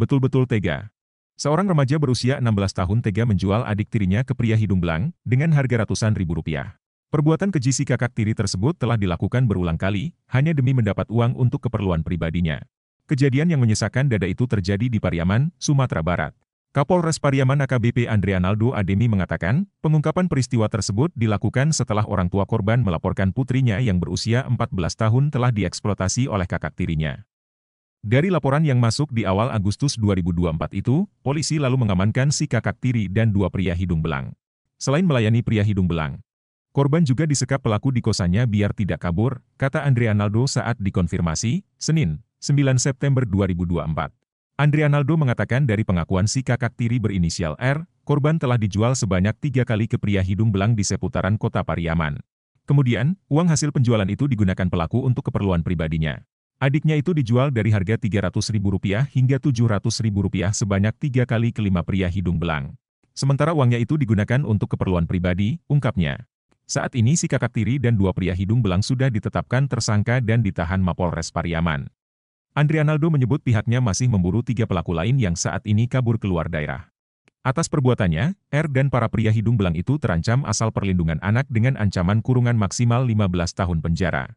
Betul-betul tega. Seorang remaja berusia 16 tahun tega menjual adik tirinya ke pria hidung belang dengan harga ratusan ribu rupiah. Perbuatan keji si kakak tiri tersebut telah dilakukan berulang kali, hanya demi mendapat uang untuk keperluan pribadinya. Kejadian yang menyesakan dada itu terjadi di Pariaman, Sumatera Barat. Kapolres Pariaman AKBP Naldo Ademi mengatakan, pengungkapan peristiwa tersebut dilakukan setelah orang tua korban melaporkan putrinya yang berusia 14 tahun telah dieksploitasi oleh kakak tirinya. Dari laporan yang masuk di awal Agustus 2024 itu, polisi lalu mengamankan si kakak tiri dan dua pria hidung belang. Selain melayani pria hidung belang, korban juga disekap pelaku di kosannya biar tidak kabur, kata Andre Analdo saat dikonfirmasi, Senin, 9 September 2024. Andre Analdo mengatakan dari pengakuan si kakak tiri berinisial R, korban telah dijual sebanyak tiga kali ke pria hidung belang di seputaran kota Pariaman. Kemudian, uang hasil penjualan itu digunakan pelaku untuk keperluan pribadinya. Adiknya itu dijual dari harga Rp300.000 hingga Rp700.000 sebanyak tiga kali kelima pria hidung belang. Sementara uangnya itu digunakan untuk keperluan pribadi, ungkapnya. Saat ini si kakak tiri dan dua pria hidung belang sudah ditetapkan tersangka dan ditahan Mapolres Pariaman. Andrianaldo menyebut pihaknya masih memburu tiga pelaku lain yang saat ini kabur keluar daerah. Atas perbuatannya, R dan para pria hidung belang itu terancam asal perlindungan anak dengan ancaman kurungan maksimal 15 tahun penjara.